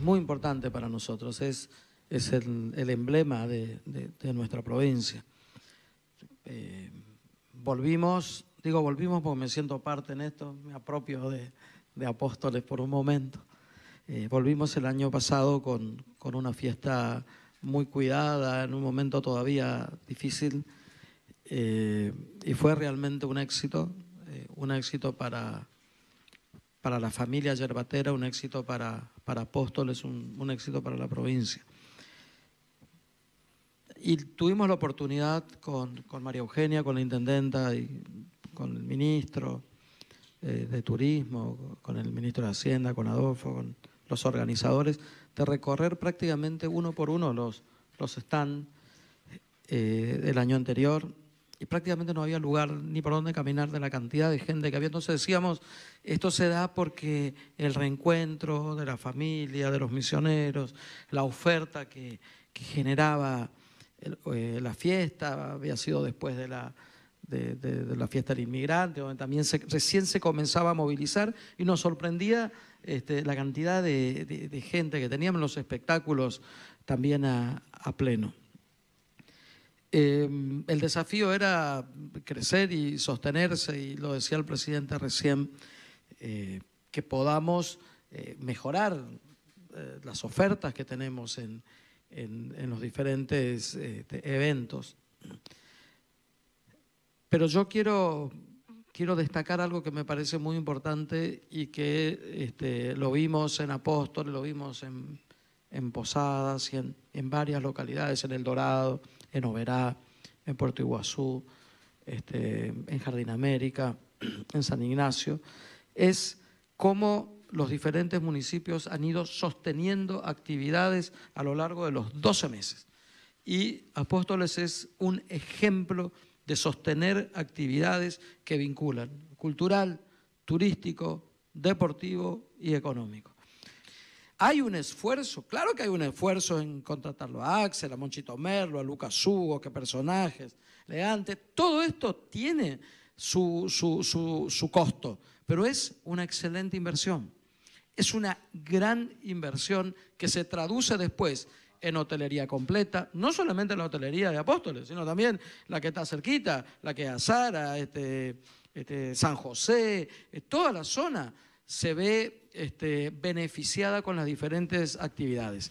es muy importante para nosotros, es, es el, emblema de, nuestra provincia. Eh, volvimos, digo volvimos porque me siento parte en esto, me apropio de, apóstoles por un momento. Eh, volvimos el año pasado con, con, una fiesta muy cuidada, en un momento todavía difícil, eh, y fue realmente un éxito, un éxito para, para la familia yerbatera, un éxito para, para Apóstoles, un, éxito para la provincia. Y tuvimos la oportunidad con, María Eugenia, con la intendenta y con el ministro eh, de Turismo, con el ministro de Hacienda, con Adolfo, con los organizadores, de recorrer prácticamente uno por uno los, los eh, del año anterior, y prácticamente no había lugar ni por dónde caminar de la cantidad de gente que había. Entonces decíamos, esto se da porque el reencuentro de la familia, de los misioneros, la oferta que, generaba eh, la fiesta, había sido después de la, fiesta del inmigrante, donde también recién se comenzaba a movilizar y nos sorprendía este, la cantidad de, gente que teníamos los espectáculos también a pleno. Em, el desafío era crecer y sostenerse, y lo decía el presidente recién, eh, que podamos eh, mejorar eh, las ofertas que tenemos en, los diferentes este, eventos. Pero yo quiero, destacar algo que me parece muy importante y que este, lo vimos en Apóstoles, lo vimos en, Posadas y en varias localidades, en El Dorado, en Oberá, en Puerto Iguazú, este, en Jardín América, en San Ignacio, es cómo los diferentes municipios han ido sosteniendo actividades a lo largo de los 12 meses. Y Apóstoles es un ejemplo de sostener actividades que vinculan cultural, turístico, deportivo y económico. Hay un esfuerzo, claro que hay un esfuerzo en contratarlo a Axel, a Monchito Merlo, a Lucas Hugo, qué personajes, Leante. Todo esto tiene su, su, costo, pero es una excelente inversión. Es una gran inversión que se traduce después en hotelería completa, no solamente la hotelería de Apóstoles, sino también la que está cerquita, la que es Azara, este, este San José, eh, toda la zona se ve este, beneficiada con las diferentes actividades.